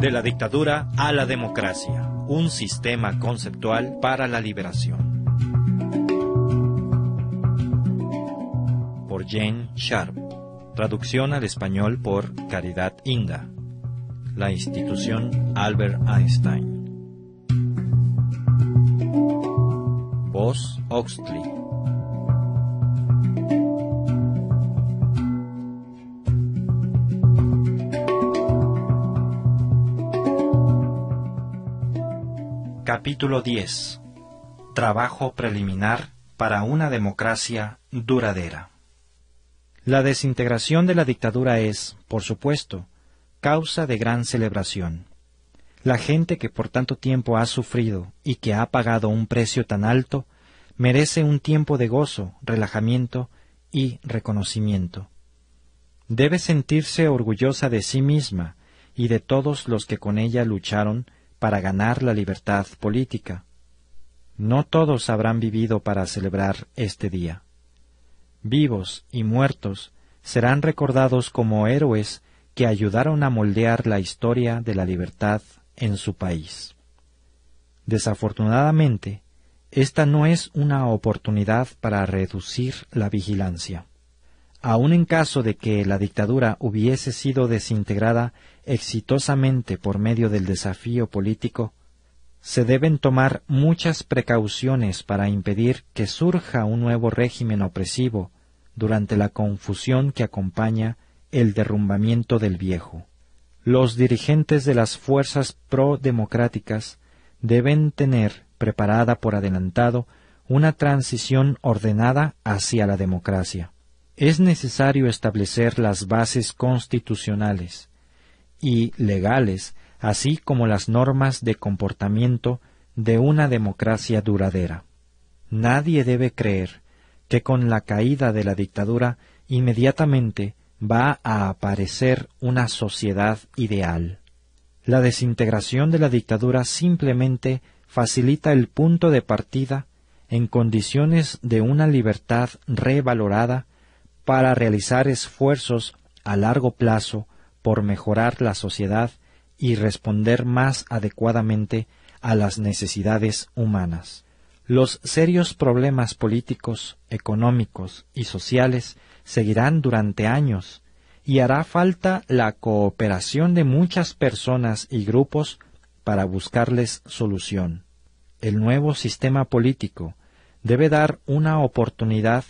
De la dictadura a la democracia, un sistema conceptual para la liberación. Por Jane Sharp. Traducción al español por Caridad Inga. La institución Albert Einstein. Voz Oxley. Capítulo 10. Trabajo preliminar para una democracia duradera. La desintegración de la dictadura es, por supuesto, causa de gran celebración. La gente que por tanto tiempo ha sufrido y que ha pagado un precio tan alto, merece un tiempo de gozo, relajamiento y reconocimiento. Debe sentirse orgullosa de sí misma y de todos los que con ella lucharon para ganar la libertad política. No todos habrán vivido para celebrar este día. Vivos y muertos serán recordados como héroes que ayudaron a moldear la historia de la libertad en su país. Desafortunadamente, esta no es una oportunidad para reducir la vigilancia aun en caso de que la dictadura hubiese sido desintegrada exitosamente por medio del desafío político, se deben tomar muchas precauciones para impedir que surja un nuevo régimen opresivo durante la confusión que acompaña el derrumbamiento del viejo. Los dirigentes de las fuerzas pro-democráticas deben tener preparada por adelantado una transición ordenada hacia la democracia es necesario establecer las bases constitucionales y legales, así como las normas de comportamiento de una democracia duradera. Nadie debe creer que con la caída de la dictadura inmediatamente va a aparecer una sociedad ideal. La desintegración de la dictadura simplemente facilita el punto de partida en condiciones de una libertad revalorada para realizar esfuerzos a largo plazo por mejorar la sociedad y responder más adecuadamente a las necesidades humanas. Los serios problemas políticos, económicos y sociales seguirán durante años y hará falta la cooperación de muchas personas y grupos para buscarles solución. El nuevo sistema político debe dar una oportunidad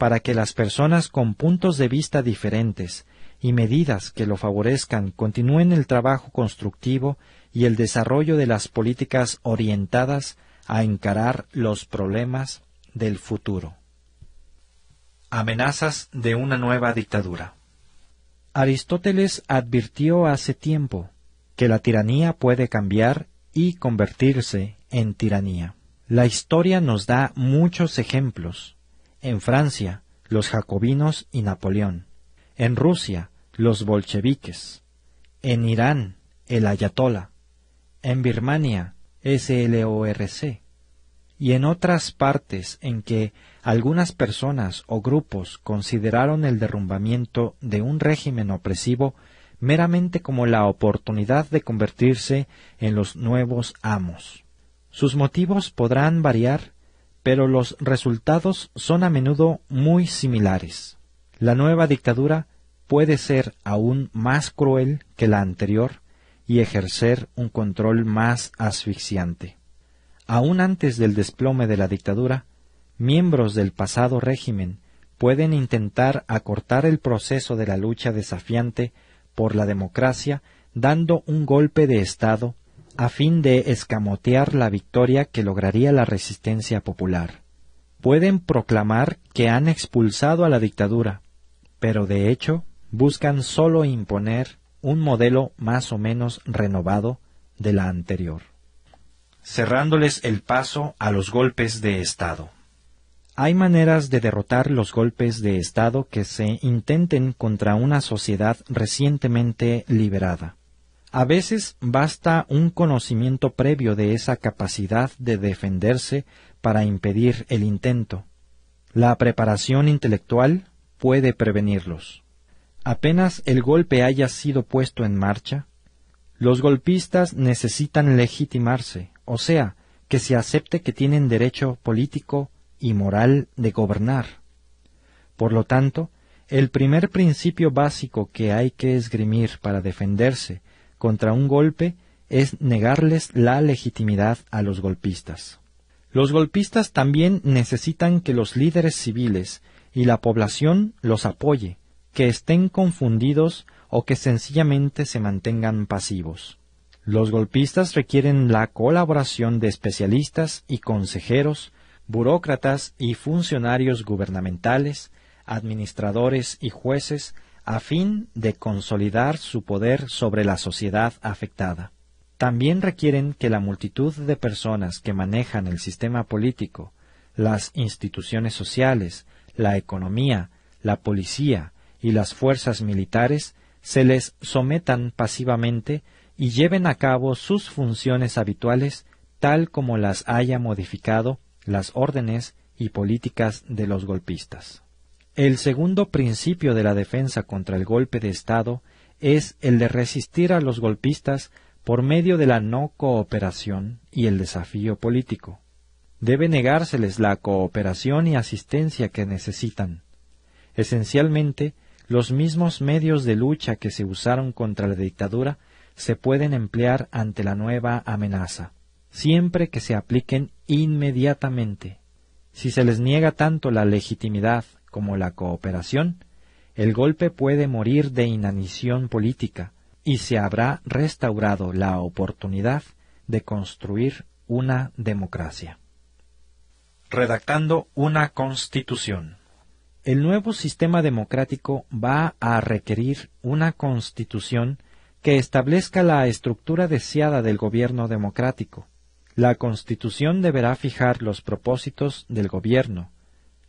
para que las personas con puntos de vista diferentes y medidas que lo favorezcan continúen el trabajo constructivo y el desarrollo de las políticas orientadas a encarar los problemas del futuro. Amenazas de una nueva dictadura. Aristóteles advirtió hace tiempo que la tiranía puede cambiar y convertirse en tiranía. La historia nos da muchos ejemplos, en Francia, los jacobinos y Napoleón, en Rusia, los bolcheviques, en Irán, el ayatola, en Birmania, SLORC, y en otras partes en que algunas personas o grupos consideraron el derrumbamiento de un régimen opresivo meramente como la oportunidad de convertirse en los nuevos amos. Sus motivos podrán variar pero los resultados son a menudo muy similares. La nueva dictadura puede ser aún más cruel que la anterior y ejercer un control más asfixiante. Aún antes del desplome de la dictadura, miembros del pasado régimen pueden intentar acortar el proceso de la lucha desafiante por la democracia dando un golpe de Estado a fin de escamotear la victoria que lograría la resistencia popular. Pueden proclamar que han expulsado a la dictadura, pero de hecho buscan solo imponer un modelo más o menos renovado de la anterior, cerrándoles el paso a los golpes de Estado. Hay maneras de derrotar los golpes de Estado que se intenten contra una sociedad recientemente liberada. A veces basta un conocimiento previo de esa capacidad de defenderse para impedir el intento. La preparación intelectual puede prevenirlos. Apenas el golpe haya sido puesto en marcha, los golpistas necesitan legitimarse, o sea, que se acepte que tienen derecho político y moral de gobernar. Por lo tanto, el primer principio básico que hay que esgrimir para defenderse contra un golpe es negarles la legitimidad a los golpistas. Los golpistas también necesitan que los líderes civiles y la población los apoye, que estén confundidos o que sencillamente se mantengan pasivos. Los golpistas requieren la colaboración de especialistas y consejeros, burócratas y funcionarios gubernamentales, administradores y jueces a fin de consolidar su poder sobre la sociedad afectada. También requieren que la multitud de personas que manejan el sistema político, las instituciones sociales, la economía, la policía y las fuerzas militares se les sometan pasivamente y lleven a cabo sus funciones habituales tal como las haya modificado las órdenes y políticas de los golpistas. El segundo principio de la defensa contra el golpe de Estado es el de resistir a los golpistas por medio de la no cooperación y el desafío político. Debe negárseles la cooperación y asistencia que necesitan. Esencialmente, los mismos medios de lucha que se usaron contra la dictadura se pueden emplear ante la nueva amenaza, siempre que se apliquen inmediatamente. Si se les niega tanto la legitimidad como la cooperación, el golpe puede morir de inanición política y se habrá restaurado la oportunidad de construir una democracia. Redactando una constitución. El nuevo sistema democrático va a requerir una constitución que establezca la estructura deseada del gobierno democrático. La constitución deberá fijar los propósitos del gobierno,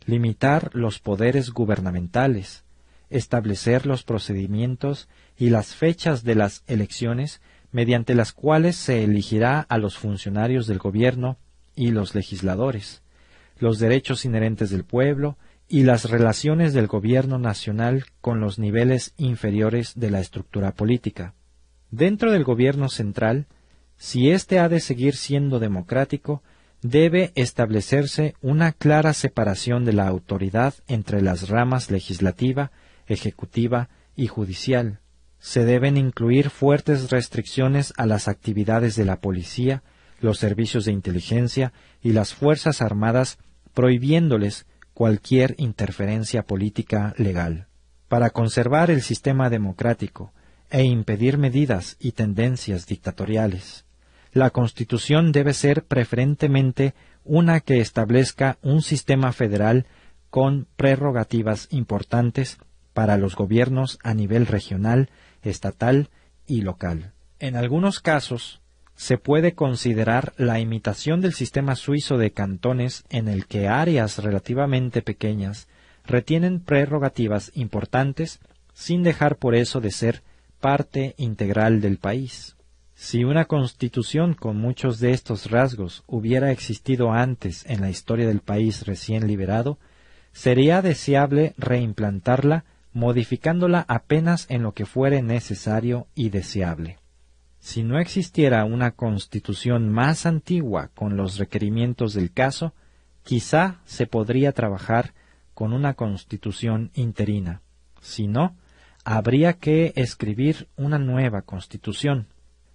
limitar los poderes gubernamentales, establecer los procedimientos y las fechas de las elecciones mediante las cuales se elegirá a los funcionarios del gobierno y los legisladores, los derechos inherentes del pueblo y las relaciones del gobierno nacional con los niveles inferiores de la estructura política. Dentro del gobierno central, si éste ha de seguir siendo democrático, debe establecerse una clara separación de la autoridad entre las ramas legislativa, ejecutiva y judicial. Se deben incluir fuertes restricciones a las actividades de la policía, los servicios de inteligencia y las Fuerzas Armadas, prohibiéndoles cualquier interferencia política legal. Para conservar el sistema democrático e impedir medidas y tendencias dictatoriales, la Constitución debe ser preferentemente una que establezca un sistema federal con prerrogativas importantes para los gobiernos a nivel regional, estatal y local. En algunos casos, se puede considerar la imitación del sistema suizo de cantones en el que áreas relativamente pequeñas retienen prerrogativas importantes sin dejar por eso de ser parte integral del país. Si una constitución con muchos de estos rasgos hubiera existido antes en la historia del país recién liberado, sería deseable reimplantarla modificándola apenas en lo que fuere necesario y deseable. Si no existiera una constitución más antigua con los requerimientos del caso, quizá se podría trabajar con una constitución interina. Si no, habría que escribir una nueva constitución,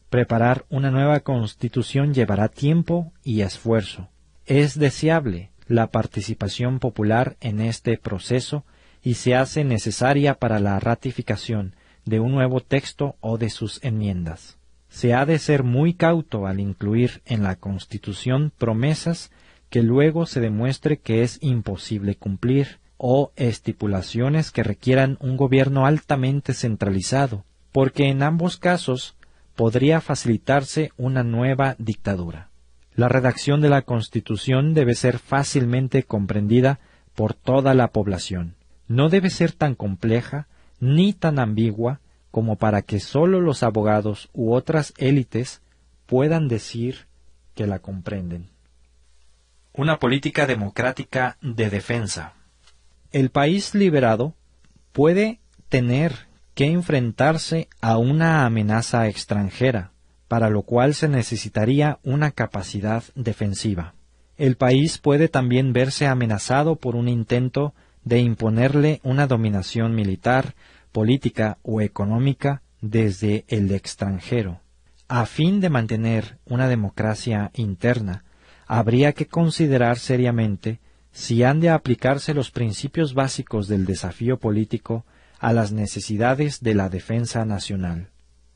Preparar una nueva constitución llevará tiempo y esfuerzo. Es deseable la participación popular en este proceso y se hace necesaria para la ratificación de un nuevo texto o de sus enmiendas. Se ha de ser muy cauto al incluir en la Constitución promesas que luego se demuestre que es imposible cumplir o estipulaciones que requieran un gobierno altamente centralizado, porque en ambos casos podría facilitarse una nueva dictadura. La redacción de la Constitución debe ser fácilmente comprendida por toda la población. No debe ser tan compleja ni tan ambigua como para que solo los abogados u otras élites puedan decir que la comprenden. Una política democrática de defensa. El país liberado puede tener que enfrentarse a una amenaza extranjera, para lo cual se necesitaría una capacidad defensiva. El país puede también verse amenazado por un intento de imponerle una dominación militar, política o económica desde el extranjero. A fin de mantener una democracia interna, habría que considerar seriamente si han de aplicarse los principios básicos del desafío político a las necesidades de la defensa nacional.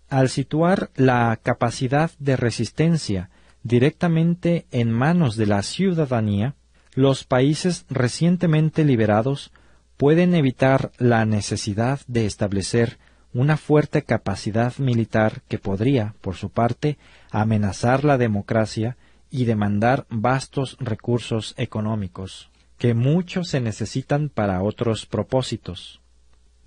Al situar la capacidad de resistencia directamente en manos de la ciudadanía, los países recientemente liberados pueden evitar la necesidad de establecer una fuerte capacidad militar que podría, por su parte, amenazar la democracia y demandar vastos recursos económicos, que muchos se necesitan para otros propósitos.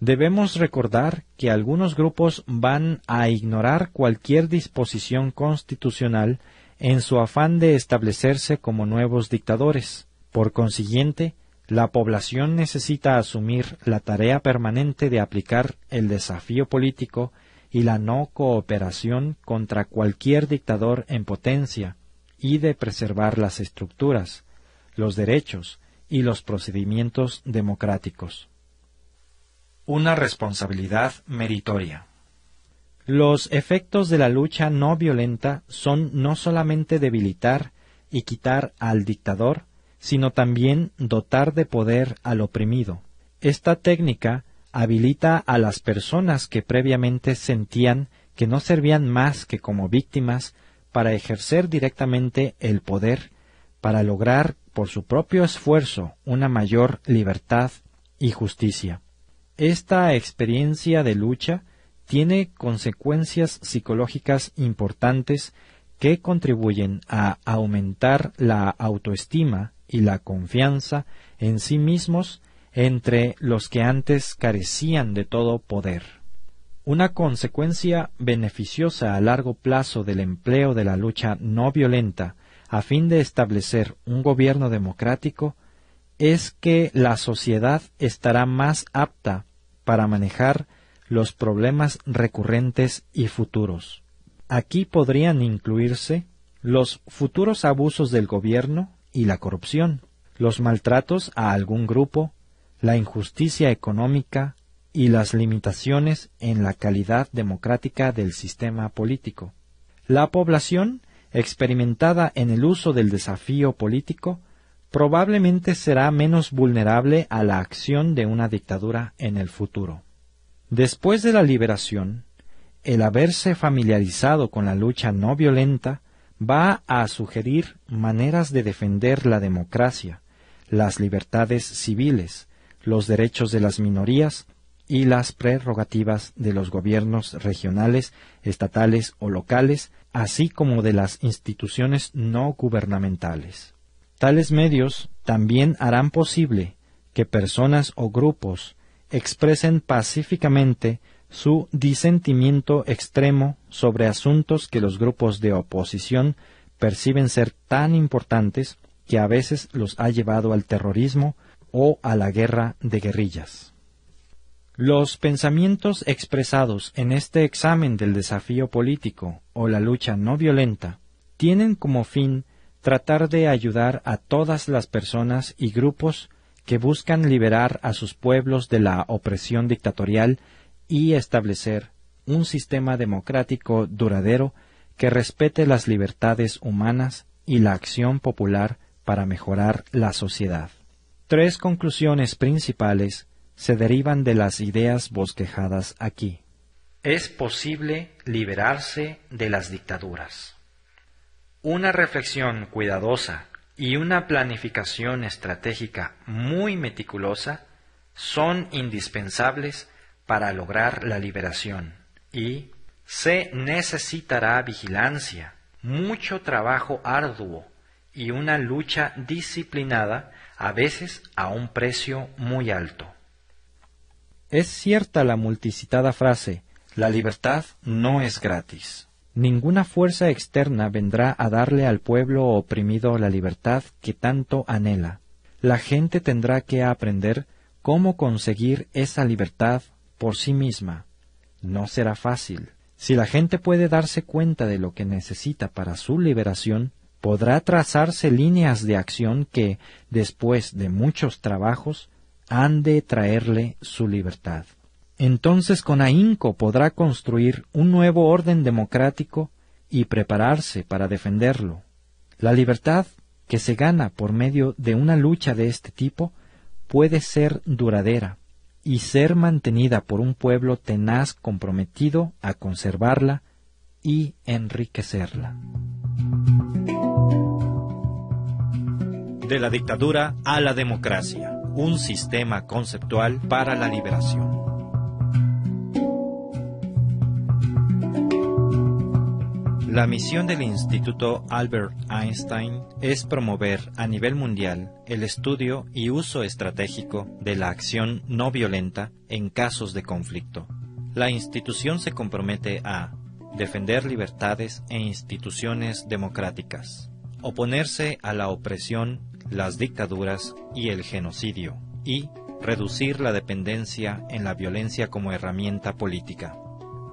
Debemos recordar que algunos grupos van a ignorar cualquier disposición constitucional en su afán de establecerse como nuevos dictadores. Por consiguiente, la población necesita asumir la tarea permanente de aplicar el desafío político y la no cooperación contra cualquier dictador en potencia y de preservar las estructuras, los derechos y los procedimientos democráticos una responsabilidad meritoria. Los efectos de la lucha no violenta son no solamente debilitar y quitar al dictador, sino también dotar de poder al oprimido. Esta técnica habilita a las personas que previamente sentían que no servían más que como víctimas para ejercer directamente el poder, para lograr por su propio esfuerzo una mayor libertad y justicia. Esta experiencia de lucha tiene consecuencias psicológicas importantes que contribuyen a aumentar la autoestima y la confianza en sí mismos entre los que antes carecían de todo poder. Una consecuencia beneficiosa a largo plazo del empleo de la lucha no violenta a fin de establecer un gobierno democrático es que la sociedad estará más apta para manejar los problemas recurrentes y futuros. Aquí podrían incluirse los futuros abusos del gobierno y la corrupción, los maltratos a algún grupo, la injusticia económica y las limitaciones en la calidad democrática del sistema político. La población, experimentada en el uso del desafío político, probablemente será menos vulnerable a la acción de una dictadura en el futuro. Después de la liberación, el haberse familiarizado con la lucha no violenta va a sugerir maneras de defender la democracia, las libertades civiles, los derechos de las minorías y las prerrogativas de los gobiernos regionales, estatales o locales, así como de las instituciones no gubernamentales. Tales medios también harán posible que personas o grupos expresen pacíficamente su disentimiento extremo sobre asuntos que los grupos de oposición perciben ser tan importantes que a veces los ha llevado al terrorismo o a la guerra de guerrillas. Los pensamientos expresados en este examen del desafío político o la lucha no violenta tienen como fin tratar de ayudar a todas las personas y grupos que buscan liberar a sus pueblos de la opresión dictatorial y establecer un sistema democrático duradero que respete las libertades humanas y la acción popular para mejorar la sociedad. Tres conclusiones principales se derivan de las ideas bosquejadas aquí. Es posible liberarse de las dictaduras. Una reflexión cuidadosa y una planificación estratégica muy meticulosa son indispensables para lograr la liberación y se necesitará vigilancia, mucho trabajo arduo y una lucha disciplinada, a veces a un precio muy alto. Es cierta la multicitada frase, la libertad no es gratis. Ninguna fuerza externa vendrá a darle al pueblo oprimido la libertad que tanto anhela. La gente tendrá que aprender cómo conseguir esa libertad por sí misma. No será fácil. Si la gente puede darse cuenta de lo que necesita para su liberación, podrá trazarse líneas de acción que, después de muchos trabajos, han de traerle su libertad entonces con ahínco podrá construir un nuevo orden democrático y prepararse para defenderlo. La libertad que se gana por medio de una lucha de este tipo puede ser duradera y ser mantenida por un pueblo tenaz comprometido a conservarla y enriquecerla. De la dictadura a la democracia, un sistema conceptual para la liberación. La misión del Instituto Albert Einstein es promover a nivel mundial el estudio y uso estratégico de la acción no violenta en casos de conflicto. La institución se compromete a defender libertades e instituciones democráticas, oponerse a la opresión, las dictaduras y el genocidio, y reducir la dependencia en la violencia como herramienta política.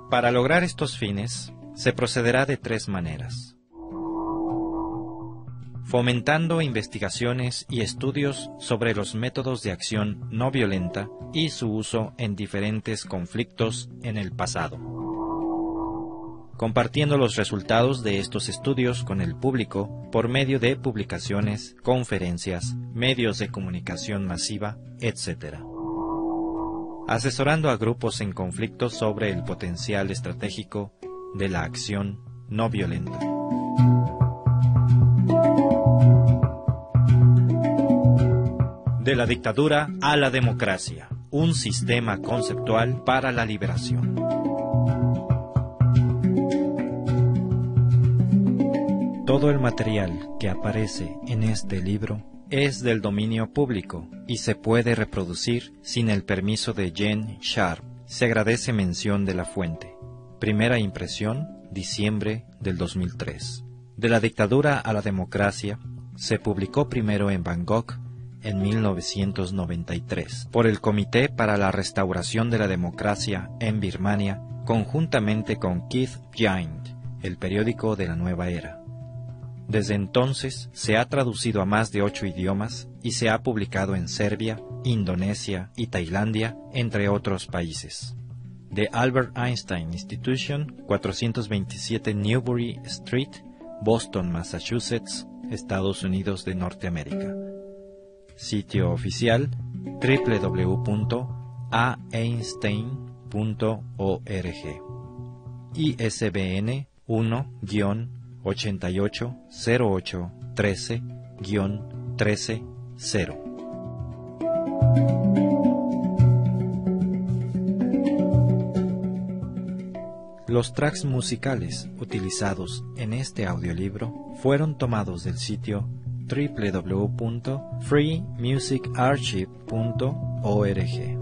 Para lograr estos fines, se procederá de tres maneras. Fomentando investigaciones y estudios sobre los métodos de acción no violenta y su uso en diferentes conflictos en el pasado. Compartiendo los resultados de estos estudios con el público por medio de publicaciones, conferencias, medios de comunicación masiva, etc. Asesorando a grupos en conflicto sobre el potencial estratégico de la acción no violenta. De la dictadura a la democracia, un sistema conceptual para la liberación. Todo el material que aparece en este libro es del dominio público y se puede reproducir sin el permiso de Jen Sharp. Se agradece mención de la fuente. Primera impresión, diciembre del 2003. De la dictadura a la democracia se publicó primero en Bangkok en 1993 por el Comité para la Restauración de la Democracia en Birmania conjuntamente con Keith Giant, el periódico de la nueva era. Desde entonces se ha traducido a más de ocho idiomas y se ha publicado en Serbia, Indonesia y Tailandia, entre otros países. The Albert Einstein Institution, 427 Newbury Street, Boston, Massachusetts, Estados Unidos de Norteamérica. Sitio oficial www.aeinstein.org. ISBN 1-880813-130. Los tracks musicales utilizados en este audiolibro fueron tomados del sitio www.freemusicarchive.org.